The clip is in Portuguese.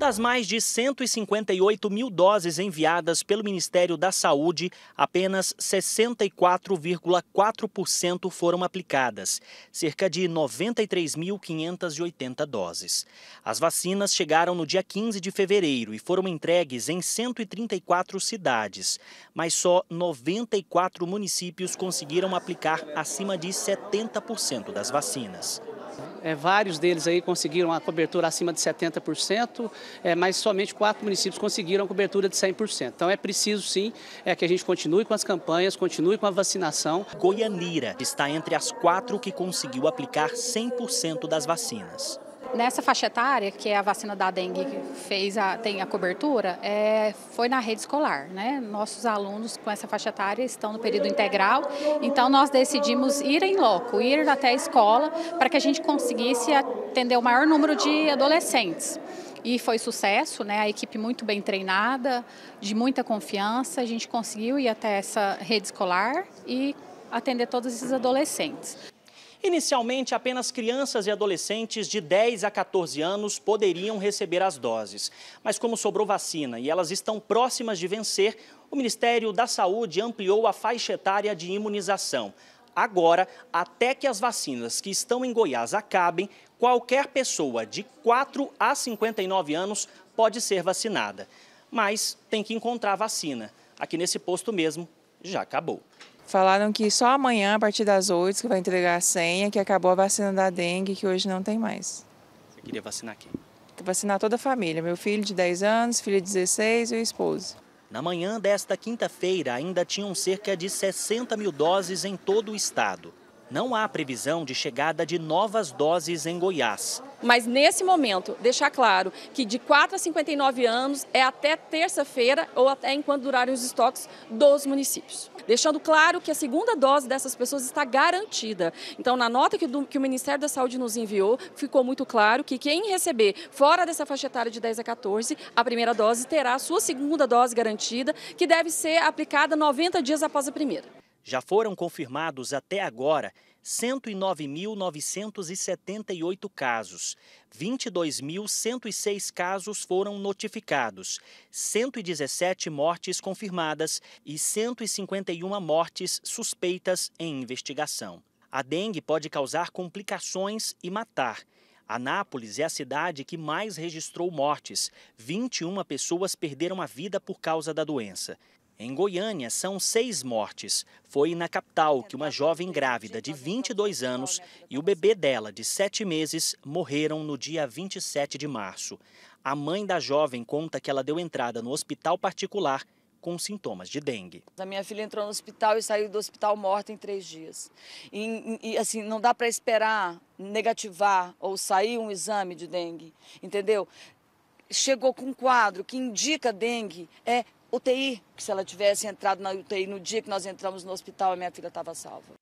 Das mais de 158 mil doses enviadas pelo Ministério da Saúde, apenas 64,4% foram aplicadas, cerca de 93.580 doses. As vacinas chegaram no dia 15 de fevereiro e foram entregues em 134 cidades, mas só 94 municípios conseguiram aplicar acima de 70% das vacinas. É, vários deles aí conseguiram a cobertura acima de 70%, é, mas somente quatro municípios conseguiram a cobertura de 100%. Então é preciso sim é, que a gente continue com as campanhas, continue com a vacinação. Goianira está entre as quatro que conseguiu aplicar 100% das vacinas. Nessa faixa etária, que é a vacina da dengue que fez a, tem a cobertura, é, foi na rede escolar. Né? Nossos alunos com essa faixa etária estão no período integral, então nós decidimos ir em loco, ir até a escola, para que a gente conseguisse atender o maior número de adolescentes. E foi sucesso, né? A equipe muito bem treinada, de muita confiança, a gente conseguiu ir até essa rede escolar e atender todos esses adolescentes. Inicialmente, apenas crianças e adolescentes de 10 a 14 anos poderiam receber as doses. Mas como sobrou vacina e elas estão próximas de vencer, o Ministério da Saúde ampliou a faixa etária de imunização. Agora, até que as vacinas que estão em Goiás acabem, qualquer pessoa de 4 a 59 anos pode ser vacinada. Mas tem que encontrar vacina. Aqui nesse posto mesmo, já acabou. Falaram que só amanhã, a partir das 8, que vai entregar a senha, que acabou a vacina da dengue, que hoje não tem mais. Você queria vacinar quem? Vacinar toda a família, meu filho de 10 anos, filho de 16 e o esposo. Na manhã desta quinta-feira, ainda tinham cerca de 60 mil doses em todo o estado não há previsão de chegada de novas doses em Goiás. Mas nesse momento, deixar claro que de 4 a 59 anos é até terça-feira ou até enquanto durarem os estoques dos municípios. Deixando claro que a segunda dose dessas pessoas está garantida. Então, na nota que, do, que o Ministério da Saúde nos enviou, ficou muito claro que quem receber fora dessa faixa etária de 10 a 14, a primeira dose terá a sua segunda dose garantida, que deve ser aplicada 90 dias após a primeira. Já foram confirmados até agora 109.978 casos, 22.106 casos foram notificados, 117 mortes confirmadas e 151 mortes suspeitas em investigação. A dengue pode causar complicações e matar. Anápolis é a cidade que mais registrou mortes. 21 pessoas perderam a vida por causa da doença. Em Goiânia, são seis mortes. Foi na capital que uma jovem grávida de 22 anos e o bebê dela, de 7 meses, morreram no dia 27 de março. A mãe da jovem conta que ela deu entrada no hospital particular com sintomas de dengue. A minha filha entrou no hospital e saiu do hospital morta em três dias. E, e assim, não dá para esperar negativar ou sair um exame de dengue, entendeu? Chegou com um quadro que indica dengue, é UTI, que se ela tivesse entrado na UTI no dia que nós entramos no hospital, a minha filha estava salva.